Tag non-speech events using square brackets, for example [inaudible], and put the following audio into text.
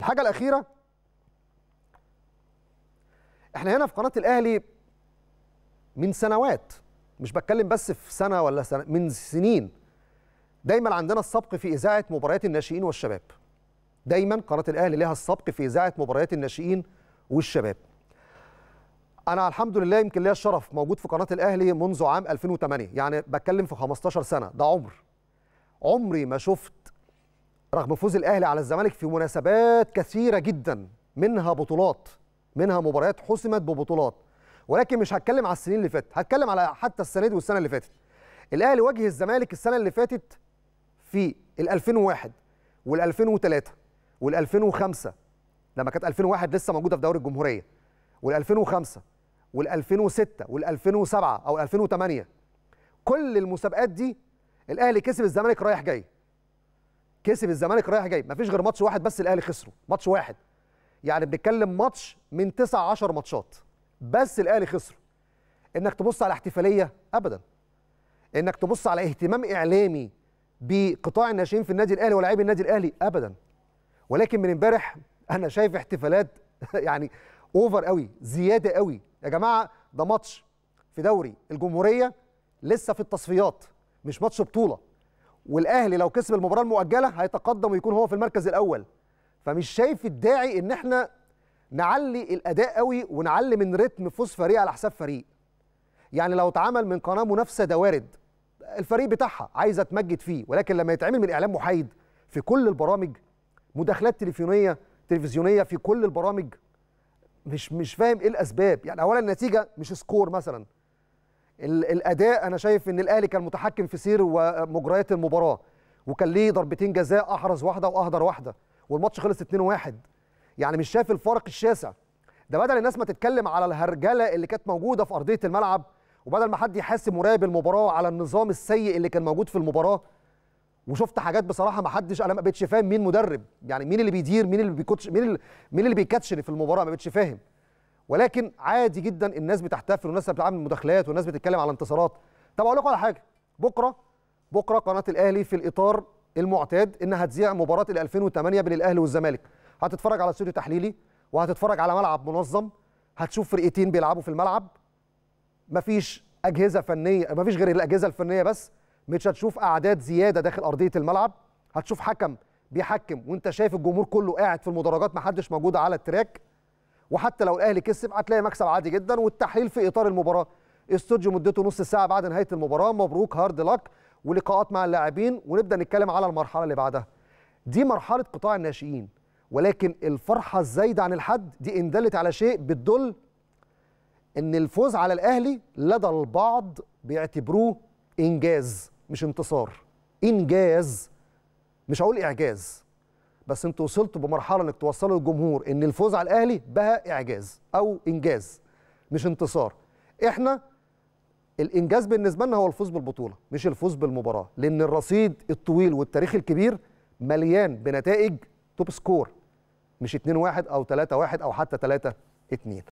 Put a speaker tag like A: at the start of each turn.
A: الحاجه الاخيره احنا هنا في قناه الاهلي من سنوات مش بتكلم بس في سنه ولا سنة من سنين دايما عندنا السبق في اذاعه مباريات الناشئين والشباب دايما قناه الاهلي لها السبق في اذاعه مباريات الناشئين والشباب انا الحمد لله يمكن ليا الشرف موجود في قناه الاهلي منذ عام 2008 يعني بتكلم في 15 سنه ده عمر عمري ما شفت رغم فوز الاهلي على الزمالك في مناسبات كثيره جدا منها بطولات منها مباريات حسمت ببطولات ولكن مش هتكلم على السنين اللي فاتت هتكلم على حتى السنه دي والسنه اللي فاتت الاهلي واجه الزمالك السنه اللي فاتت في ال2001 وال2003 وال2005 لما كانت 2001 لسه موجوده في دوري الجمهوريه وال2005 وال2006 وال2007 او 2008 كل المسابقات دي الاهلي كسب الزمالك رايح جاي كسب الزمالك رايح جاي مفيش غير ماتش واحد بس الاهلي خسره ماتش واحد يعني بنتكلم ماتش من 9 10 ماتشات بس الاهلي خسره انك تبص على احتفاليه ابدا انك تبص على اهتمام اعلامي بقطاع الناشئين في النادي الاهلي ولاعيبي النادي الاهلي ابدا ولكن من امبارح انا شايف احتفالات [laughs] يعني اوفر قوي زياده قوي يا جماعه ده ماتش في دوري الجمهوريه لسه في التصفيات مش ماتش بطوله والاهلي لو كسب المباراه المؤجله هيتقدم ويكون هو في المركز الاول فمش شايف الداعي ان احنا نعلي الاداء قوي ونعلي من رتم فوز فريق على حساب فريق يعني لو اتعمل من قناه منافسه ده وارد الفريق بتاعها عايزه تمجد فيه ولكن لما يتعمل من اعلام محايد في كل البرامج مداخلات تلفزيونيه تلفزيونيه في كل البرامج مش مش فاهم ايه الاسباب يعني اولا النتيجه مش سكور مثلا الاداء انا شايف ان الاهلي كان متحكم في سير ومجريات المباراه وكان ليه ضربتين جزاء احرز واحده واهدر واحده والماتش خلص 2-1 يعني مش شايف الفرق الشاسع ده بدل الناس ما تتكلم على الهرجله اللي كانت موجوده في ارضيه الملعب وبدل ما حد يحاسب مراقب المباراه على النظام السيء اللي كان موجود في المباراه وشفت حاجات بصراحه ما حدش انا ما بقتش فاهم مين مدرب يعني مين اللي بيدير مين اللي بيكوتش مين اللي مين اللي بيكاتشن في المباراه ما بقتش فاهم ولكن عادي جدا الناس بتحتفل والناس بتعمل مداخلات والناس بتتكلم على انتصارات طب اقول لكم على حاجه بكره بكره قناه الاهلي في الاطار المعتاد انها هتذيع مباراه ال 2008 بين الاهلي والزمالك هتتفرج على استوديو تحليلي وهتتفرج على ملعب منظم هتشوف فرقتين بيلعبوا في الملعب مفيش اجهزه فنيه مفيش غير الاجهزه الفنيه بس مش هتشوف اعداد زياده داخل ارضيه الملعب هتشوف حكم بيحكم وانت شايف الجمهور كله قاعد في المدرجات محدش موجود على التراك وحتى لو الاهلي كسب هتلاقي مكسب عادي جدا والتحليل في اطار المباراه استوديو مدته نص ساعه بعد نهايه المباراه مبروك هارد لك ولقاءات مع اللاعبين ونبدا نتكلم على المرحله اللي بعدها دي مرحله قطاع الناشئين ولكن الفرحه الزايده عن الحد دي ان دلت على شيء بتدل ان الفوز على الاهلي لدى البعض بيعتبروه انجاز مش انتصار انجاز مش هقول اعجاز بس انتوا وصلتوا بمرحله انك توصلوا للجمهور ان الفوز على الاهلي بها اعجاز او انجاز مش انتصار احنا الانجاز بالنسبه لنا هو الفوز بالبطوله مش الفوز بالمباراه لان الرصيد الطويل والتاريخ الكبير مليان بنتائج توب سكور مش 2-1 او 3-1 او حتى 3-2